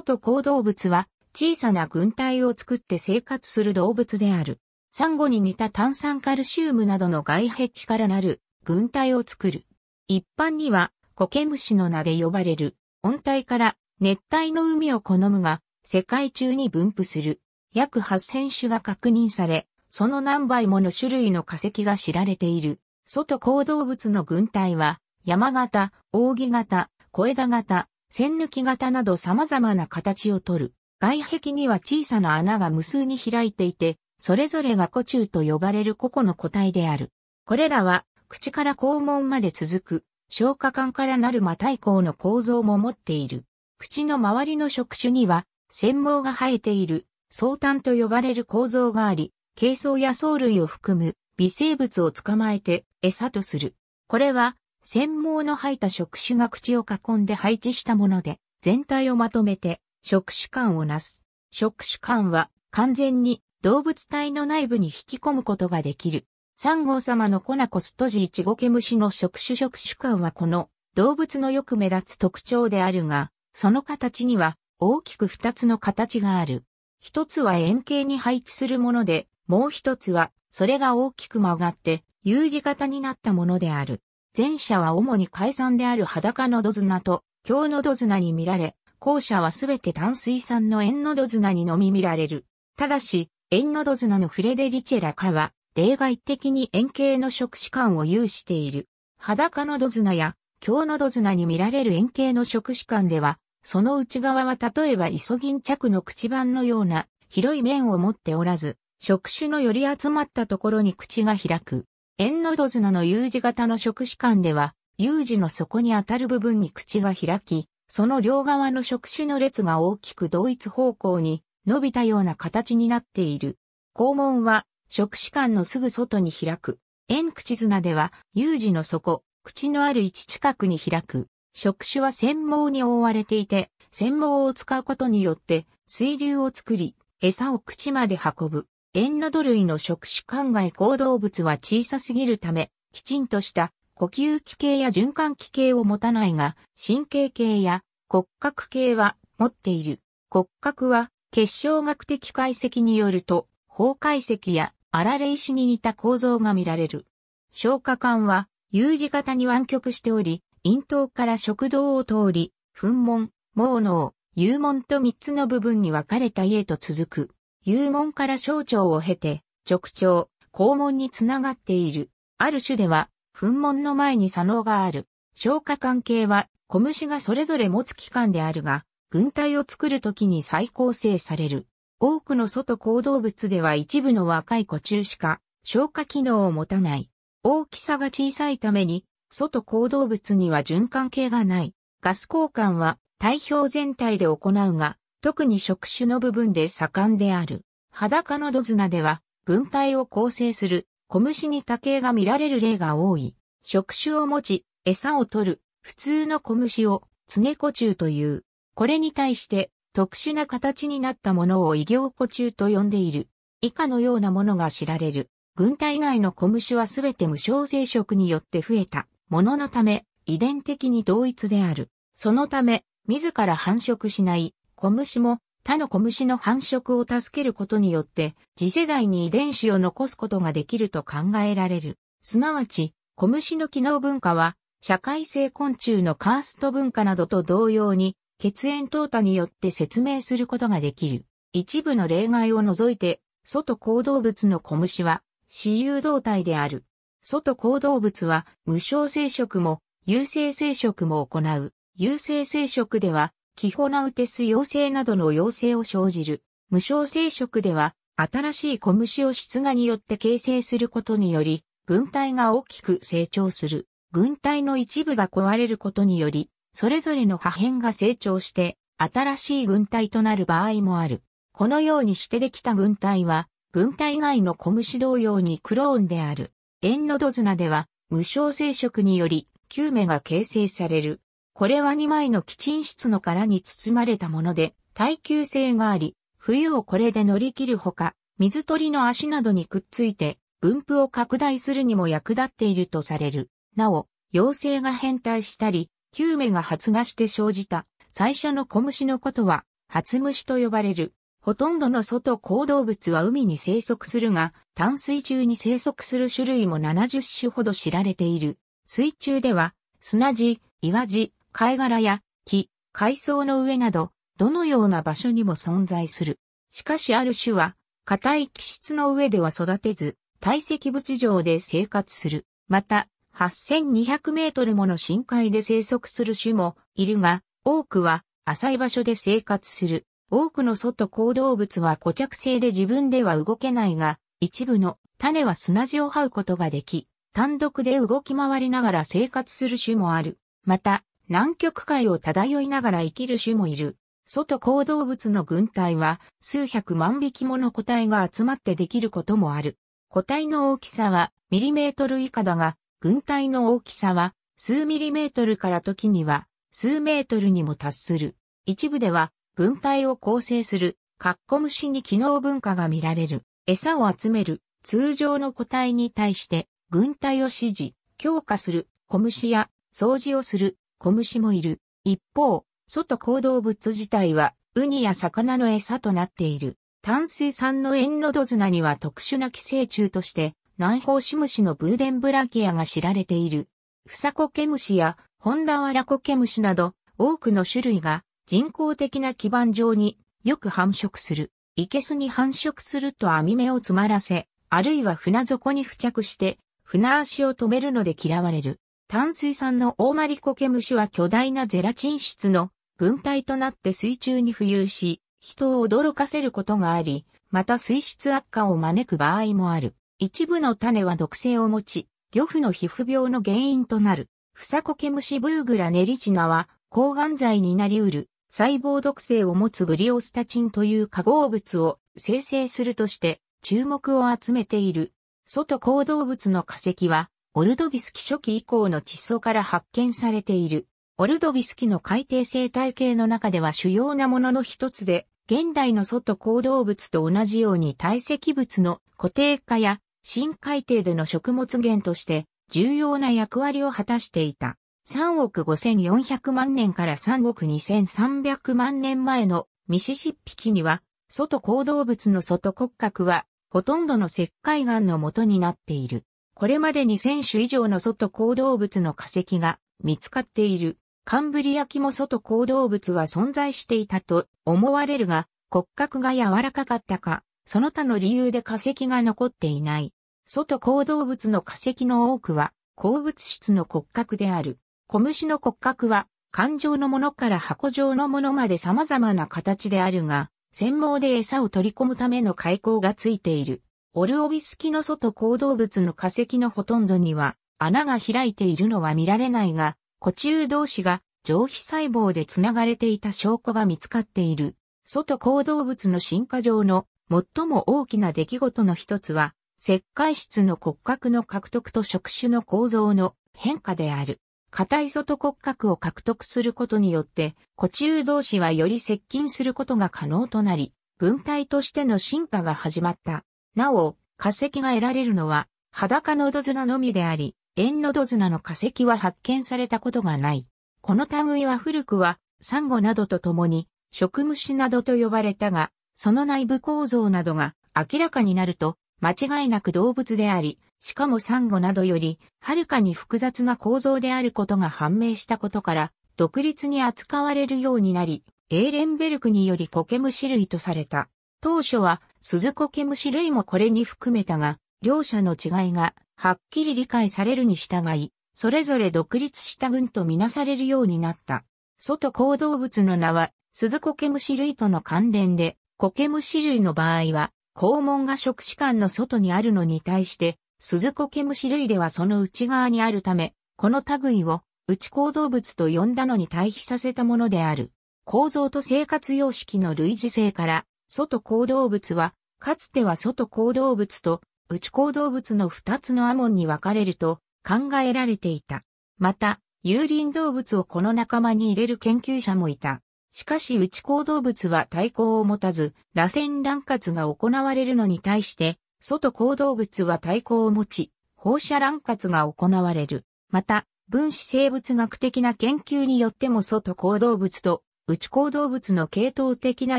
外行動物は小さな群体を作って生活する動物である。サンゴに似た炭酸カルシウムなどの外壁からなる群体を作る。一般にはコケムシの名で呼ばれる温帯から熱帯の海を好むが世界中に分布する約8000種が確認され、その何倍もの種類の化石が知られている。外行動物の群体は山型、扇形、小枝型、線抜き型など様々な形をとる。外壁には小さな穴が無数に開いていて、それぞれが古柱と呼ばれる個々の個体である。これらは、口から肛門まで続く、消化管からなる魔体孔の構造も持っている。口の周りの触手には、繊毛が生えている、相端と呼ばれる構造があり、形相や藻類を含む微生物を捕まえて餌とする。これは繊毛の吐いた触手が口を囲んで配置したもので、全体をまとめて触手感をなす。触手感は完全に動物体の内部に引き込むことができる。三号様のコナコストジイチゴケムシの触手触手感はこの動物のよく目立つ特徴であるが、その形には大きく二つの形がある。一つは円形に配置するもので、もう一つはそれが大きく曲がって U 字型になったものである。前者は主に海産である裸のずなと京のずなに見られ、後者はすべて淡水産の縁のずなにのみ見られる。ただし、縁のずなのフレデリチェラカは、例外的に円形の触手感を有している。裸のずなや、京のずなに見られる円形の触手感では、その内側は例えばイソギンチャクの口板のような広い面を持っておらず、触手のより集まったところに口が開く。円のど綱の U 字型の触手間では、U 字の底に当たる部分に口が開き、その両側の触手の列が大きく同一方向に伸びたような形になっている。肛門は触手間のすぐ外に開く。円口綱では U 字の底、口のある位置近くに開く。触手は繊毛に覆われていて、繊毛を使うことによって水流を作り、餌を口まで運ぶ。ンなド類の触手管外行動物は小さすぎるため、きちんとした呼吸器系や循環器系を持たないが、神経系や骨格系は持っている。骨格は結晶学的解析によると、法解析や荒れ石に似た構造が見られる。消化管は U 字型に湾曲しており、咽頭から食道を通り、噴門、毛脳、幽門と3つの部分に分かれた家と続く。有門から省庁を経て、直腸、肛門につながっている。ある種では、噴門の前に左脳がある。消化関係は、小虫がそれぞれ持つ器官であるが、軍隊を作るときに再構成される。多くの外行動物では一部の若い古中しか消化機能を持たない。大きさが小さいために、外行動物には循環系がない。ガス交換は体表全体で行うが、特に触手の部分で盛んである。裸のドズナでは、軍隊を構成する小虫に多形が見られる例が多い。触手を持ち、餌を取る、普通の小虫を、常小虫という。これに対して、特殊な形になったものを異形小虫と呼んでいる。以下のようなものが知られる。軍隊内の小虫はすべて無償生殖によって増えたもののため、遺伝的に同一である。そのため、自ら繁殖しない小虫も他の小虫の繁殖を助けることによって次世代に遺伝子を残すことができると考えられる。すなわち、小虫の機能文化は社会性昆虫のカースト文化などと同様に血縁淘汰によって説明することができる。一部の例外を除いて、外行動物の小虫は私有動体である。外行動物は無償生殖も有性生殖も行う。有性生殖ではキホナウテス陽性などの陽性を生じる。無症生殖では、新しい小虫を出芽によって形成することにより、軍隊が大きく成長する。軍隊の一部が壊れることにより、それぞれの破片が成長して、新しい軍隊となる場合もある。このようにしてできた軍隊は、軍隊外の小虫同様にクローンである。エンノドズナでは、無症生殖により、9名が形成される。これは2枚の基沈室の殻に包まれたもので、耐久性があり、冬をこれで乗り切るほか、水鳥の足などにくっついて、分布を拡大するにも役立っているとされる。なお、妖精が変態したり、救命が発芽して生じた、最初の小虫のことは、初虫と呼ばれる。ほとんどの外行動物は海に生息するが、淡水中に生息する種類も70種ほど知られている。水中では、砂地、岩地、貝殻や木、海藻の上など、どのような場所にも存在する。しかしある種は、硬い気質の上では育てず、堆積物上で生活する。また、8200メートルもの深海で生息する種もいるが、多くは浅い場所で生活する。多くの外行動物は固着性で自分では動けないが、一部の種は砂地を這うことができ、単独で動き回りながら生活する種もある。また、南極海を漂いながら生きる種もいる。外行動物の群体は数百万匹もの個体が集まってできることもある。個体の大きさはミリメートル以下だが、群体の大きさは数ミリメートルから時には数メートルにも達する。一部では群体を構成するカッコ虫に機能文化が見られる。餌を集める通常の個体に対して群体を指示、強化する小虫や掃除をする小虫もいる。一方、外行動物自体は、ウニや魚の餌となっている。淡水産のエンロドズナには特殊な寄生虫として、南方シムシのブーデンブラキアが知られている。フサコケムシやホンダワラコケムシなど、多くの種類が人工的な基盤上によく繁殖する。イケスに繁殖すると網目を詰まらせ、あるいは船底に付着して、船足を止めるので嫌われる。淡水産のオオマリコケムシは巨大なゼラチン質の軍隊となって水中に浮遊し、人を驚かせることがあり、また水質悪化を招く場合もある。一部の種は毒性を持ち、漁夫の皮膚病の原因となる。フサコケムシブーグラネリチナは、抗がん剤になりうる、細胞毒性を持つブリオスタチンという化合物を生成するとして、注目を集めている。外行動物の化石は、オルドビスキ初期以降の地層から発見されている。オルドビスキの海底生態系の中では主要なものの一つで、現代の外行動物と同じように堆積物の固定化や深海底での食物源として重要な役割を果たしていた。3億5400万年から3億2300万年前のミシシッピ紀には、外行動物の外骨格は、ほとんどの石灰岩の元になっている。これまでに1000種以上の外行動物の化石が見つかっている。カンブリア紀も外行動物は存在していたと思われるが、骨格が柔らかかったか、その他の理由で化石が残っていない。外行動物の化石の多くは、鉱物質の骨格である。小虫の骨格は、環状のものから箱状のものまで様々な形であるが、繊毛で餌を取り込むための開口がついている。オルオビスキの外行動物の化石のほとんどには穴が開いているのは見られないが、固中同士が上皮細胞で繋がれていた証拠が見つかっている。外行動物の進化上の最も大きな出来事の一つは、石灰質の骨格の獲得と触手の構造の変化である。硬い外骨格を獲得することによって、固中同士はより接近することが可能となり、軍隊としての進化が始まった。なお、化石が得られるのは、裸の土砂のみであり、縁の土砂の化石は発見されたことがない。この類は古くは、サンゴなどと共に、食虫などと呼ばれたが、その内部構造などが明らかになると、間違いなく動物であり、しかもサンゴなどより、はるかに複雑な構造であることが判明したことから、独立に扱われるようになり、エーレンベルクによりコケムシ類とされた。当初は、鈴子ケムシ類もこれに含めたが、両者の違いが、はっきり理解されるに従い、それぞれ独立した群とみなされるようになった。外行動物の名は、鈴子ケムシ類との関連で、コケムシ類の場合は、肛門が触手管の外にあるのに対して、鈴子ケムシ類ではその内側にあるため、この類を内行動物と呼んだのに対比させたものである。構造と生活様式の類似性から、外行動物は、かつては外行動物と内行動物の二つのアモンに分かれると考えられていた。また、有林動物をこの仲間に入れる研究者もいた。しかし内行動物は対抗を持たず、螺旋乱活が行われるのに対して、外行動物は対抗を持ち、放射乱活が行われる。また、分子生物学的な研究によっても外行動物と内行動物の系統的な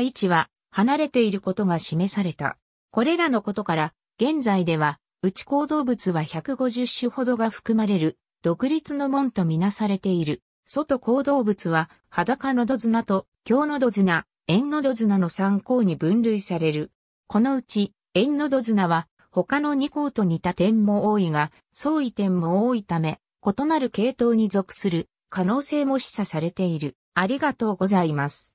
位置は離れていることが示された。これらのことから、現在では、内行動物は150種ほどが含まれる、独立の門とみなされている。外行動物は、裸のドズナと、京のドズナ、縁のドズナの3項に分類される。このうち、縁のドズナは、他の2項と似た点も多いが、相違点も多いため、異なる系統に属する可能性も示唆されている。ありがとうございます。